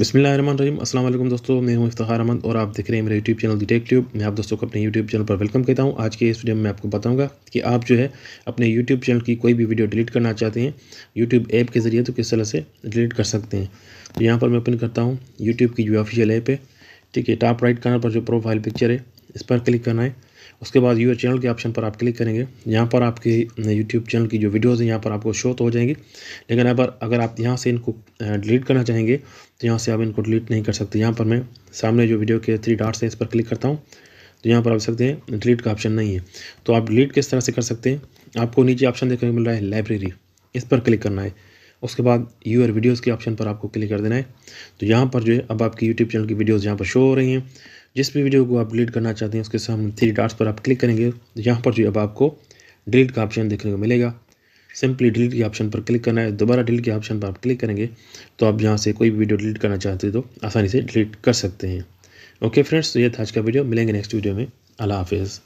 अस्सलाम वालेकुम दोस्तों मैं हूं इफ्तार अहमद और आप देख रहे हैं मेरा YouTube channel the tech tube मैं आप दोस्तों को अपने यूट्यूब चैनल पर वेलकम कहता हूं आज के इस वीडियो में मैं आपको बताऊंगा कि आप जो है अपने यूट्यूब चैनल की कोई भी वीडियो डिलीट करना चाहते हैं यूट्यूब ऐप के ज़रिए तो किस तरह से डिलीट कर सकते हैं तो यहाँ पर मैं ओपन करता हूँ यूट्यूब की जो ऑफिशियल ऐप है ठीक है टॉप राइट कॉर्नर पर जो प्रोफाइल पिक्चर है इस पर क्लिक करना है उसके बाद यूर चैनल के ऑप्शन पर आप क्लिक करेंगे यहाँ पर आपके यूट्यूब चैनल की जो वीडियोज़ हैं यहाँ पर आपको शो तो हो जाएंगी लेकिन अगर अगर आप यहाँ से इनको डिलीट करना चाहेंगे तो यहाँ से आप इनको डिलीट नहीं कर सकते यहाँ पर मैं सामने जो वीडियो के थ्री डार्ट्स हैं इस पर क्लिक करता हूँ तो यहाँ पर आप सकते हैं डिलीट का ऑप्शन नहीं है तो आप डिलीट किस तरह से कर सकते हैं आपको नीचे ऑप्शन देखने को मिल रहा है लाइब्रेरी इस पर क्लिक करना है उसके बाद यूर वीडियोज़ के ऑप्शन पर आपको क्लिक कर देना है तो यहाँ पर जो है अब आपकी यूट्यूब चैनल की वीडियोज़ यहाँ पर शो हो रही हैं जिस भी वीडियो को आप डिलीट करना चाहते हैं उसके सामने थ्री डार्ट्स पर आप क्लिक करेंगे यहाँ पर जो अब आपको डिलीट का ऑप्शन देखने को मिलेगा सिंपली डिलीट के ऑप्शन पर क्लिक करना है दोबारा डिलीट के ऑप्शन पर आप क्लिक करेंगे तो आप यहाँ से कोई भी वीडियो डिलीट करना चाहते हैं तो आसानी से डिलीट कर सकते हैं ओके फ्रेंड्स तो ये था आज का वीडियो मिलेंगे नेक्स्ट वीडियो में अला हाफिज़